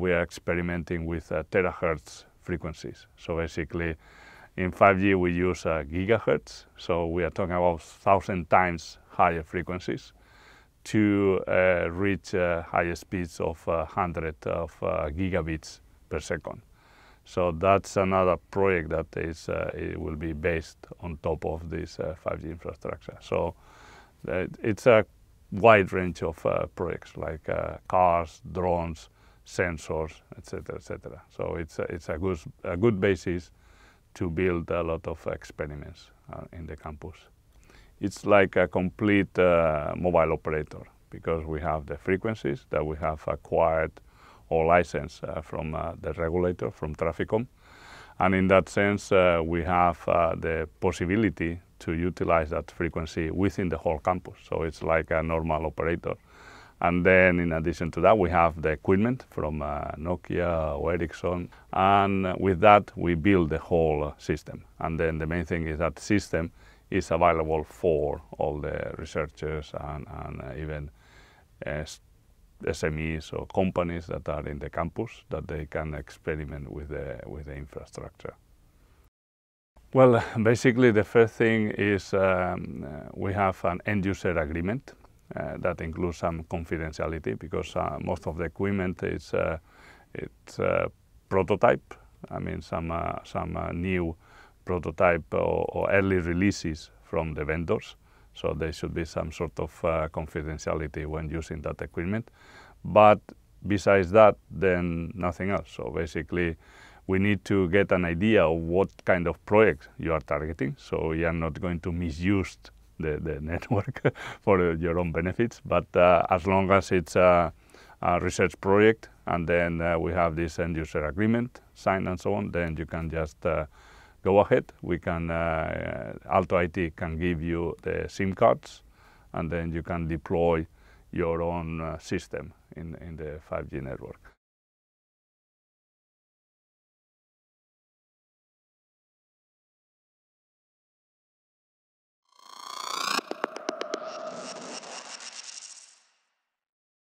We are experimenting with uh, terahertz frequencies. So basically, in 5G we use uh, gigahertz, so we are talking about 1,000 times higher frequencies to uh, reach uh, higher speeds of 100 uh, of uh, gigabits per second. So that's another project that is it will be based on top of this 5G infrastructure. So it's a wide range of projects like cars, drones, sensors, etc., etc. So it's a, it's a good a good basis to build a lot of experiments uh, in the campus. It's like a complete uh, mobile operator because we have the frequencies that we have acquired or licensed uh, from uh, the regulator, from Traficom. And in that sense, uh, we have uh, the possibility to utilize that frequency within the whole campus. So it's like a normal operator and then in addition to that, we have the equipment from uh, Nokia or Ericsson. And with that, we build the whole system. And then the main thing is that system is available for all the researchers and, and uh, even uh, SMEs or companies that are in the campus that they can experiment with the, with the infrastructure. Well, basically the first thing is um, uh, we have an end user agreement uh, that includes some confidentiality because uh, most of the equipment is uh, it's prototype. I mean, some some new prototype or, or, early releases from the vendors. So there should be some sort of confidentiality when using that equipment. But besides that, then nothing else. So basically, we need to get an idea of what kind of project you are targeting. So you are not going to misuse the, the network for your own benefits. But uh, as long as it's a, a research project and then uh, we have this end user agreement signed and so on, then you can just uh, go ahead. We can, Alto IT can give you the SIM cards and then you can deploy your own system in, in the 5G network.